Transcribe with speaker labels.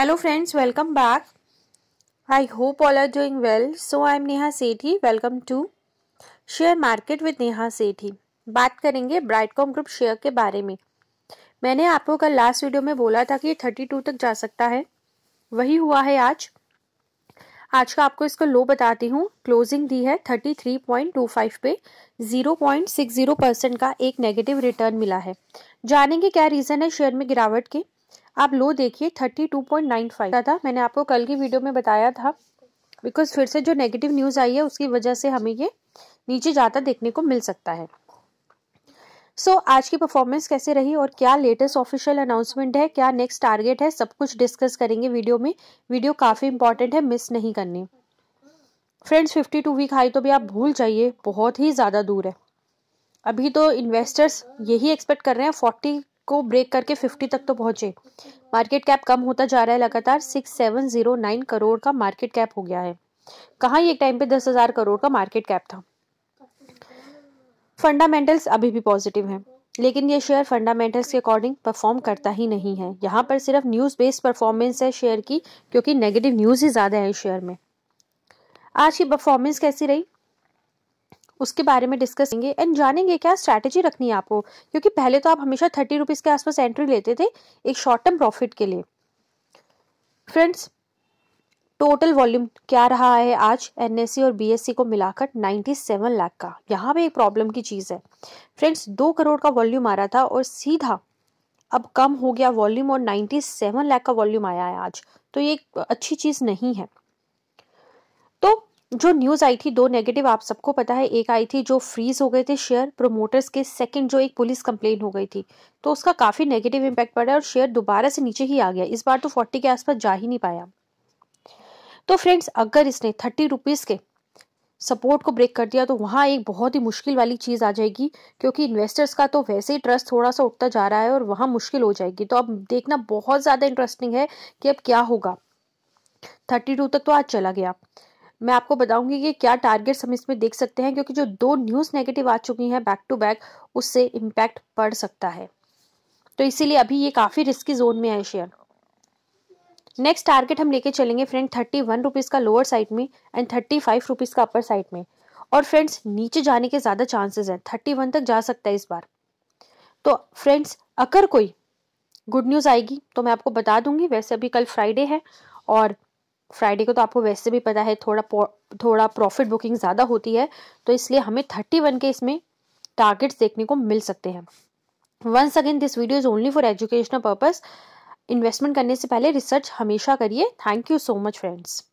Speaker 1: hello friends welcome back I hope all are doing well so I am Neha Sethi welcome to share market with Neha Sethi बात करेंगे Brightcom group share के बारे में मैंने आपको कल लास्ट वीडियो में बोला था कि ये थर्टी टू तक जा सकता है वही हुआ है आज आज का आपको इसको लो बताती हूँ क्लोजिंग दी है thirty three point two five पे zero point six zero percent का एक नेगेटिव रिटर्न मिला है जानेंगे क्या रीज़न है शेयर में गिरावट के आप लो देखिए 32.95 का था मैंने आपको कल की वीडियो में बताया था बिकॉज फिर से जो नेगेटिव न्यूज़ आई है उसकी वजह से हमें ये नीचे जाता देखने को मिल सकता है सो so, आज की परफॉर्मेंस कैसे रही और क्या लेटेस्ट ऑफिशियल अनाउंसमेंट है क्या नेक्स्ट टारगेट है सब कुछ डिस्कस करेंगे वीडियो में वीडियो काफ़ी इंपॉर्टेंट है मिस नहीं करनी फ्रेंड्स 52 वीक हाई तो भी आप भूल जाइए बहुत ही ज़्यादा दूर है अभी तो इन्वेस्टर्स यही एक्सपेक्ट कर रहे हैं को ब्रेक करके 50 तक तो पहुंचे मार्केट कैप कम होता जा रहा है लगातार 6709 करोड़ का मार्केट कैप हो गया है कहाँ एक टाइम पे 10000 करोड़ का मार्केट कैप था फंडामेंटल्स अभी भी पॉजिटिव हैं लेकिन ये शेयर फंडामेंटल्स के अकॉर्डिंग परफॉर्म करता ही नहीं है यहाँ पर सिर्फ न्यूज़ बेस्ड परफॉर्मेंस है शेयर की क्योंकि नेगेटिव न्यूज़ ही ज़्यादा है शेयर में आज की परफॉर्मेंस कैसी रही उसके बारे में डिस्कस करेंगे एंड जानेंगे क्या स्ट्रैटेजी रखनी है आपको क्योंकि पहले तो आप हमेशा थर्टी रुपीज़ के आसपास एंट्री लेते थे एक शॉर्ट टर्म प्रॉफिट के लिए फ्रेंड्स टोटल वॉल्यूम क्या रहा है आज एन और बी को मिलाकर नाइन्टी सेवन लाख का यहाँ पे एक प्रॉब्लम की चीज़ है फ्रेंड्स दो करोड़ का वॉल्यूम आ रहा था और सीधा अब कम हो गया वॉल्यूम और नाइन्टी सेवन लाख का वॉल्यूम आया है आज तो ये अच्छी चीज़ नहीं है तो जो न्यूज़ आई थी दो नेगेटिव आप सबको पता है एक आई थी जो फ्रीज हो गए थे शेयर प्रोमोटर्स के सेकंड जो एक पुलिस कंप्लेन हो गई थी तो उसका काफ़ी नेगेटिव इम्पैक्ट पड़ा और शेयर दोबारा से नीचे ही आ गया इस बार तो फोर्टी के आसपास जा ही नहीं पाया तो फ्रेंड्स अगर इसने थर्टी रुपीज़ के सपोर्ट को ब्रेक कर दिया तो वहाँ एक बहुत ही मुश्किल वाली चीज़ आ जाएगी क्योंकि इन्वेस्टर्स का तो वैसे ही ट्रस्ट थोड़ा सा उठता जा रहा है और वहाँ मुश्किल हो जाएगी तो अब देखना बहुत ज़्यादा इंटरेस्टिंग है कि अब क्या होगा थर्टी टू तक तो आज चला गया मैं आपको बताऊंगी कि क्या टारगेट्स हम इसमें देख सकते हैं क्योंकि जो दो न्यूज़ नेगेटिव आ चुकी हैं बैक टू बैक उससे इम्पैक्ट पड़ सकता है तो इसीलिए अभी ये काफ़ी रिस्की जोन में है शेयर नेक्स्ट टारगेट हम लेके चलेंगे फ्रेंड थर्टी वन रुपीज़ का लोअर साइड में एंड थर्टी फाइव रुपीज़ का अपर साइड में और फ्रेंड्स नीचे जाने के ज़्यादा चांसेस हैं थर्टी वन तक जा सकता है इस बार तो फ्रेंड्स अगर कोई गुड न्यूज़ आएगी तो मैं आपको बता दूंगी वैसे अभी कल फ्राइडे है और फ्राइडे को तो आपको वैसे भी पता है थोड़ा थोड़ा प्रॉफिट बुकिंग ज़्यादा होती है तो इसलिए हमें थर्टी वन के इसमें टारगेट्स देखने को मिल सकते हैं once again this video is only for educational purpose investment करने से पहले रिसर्च हमेशा करिए thank you so much friends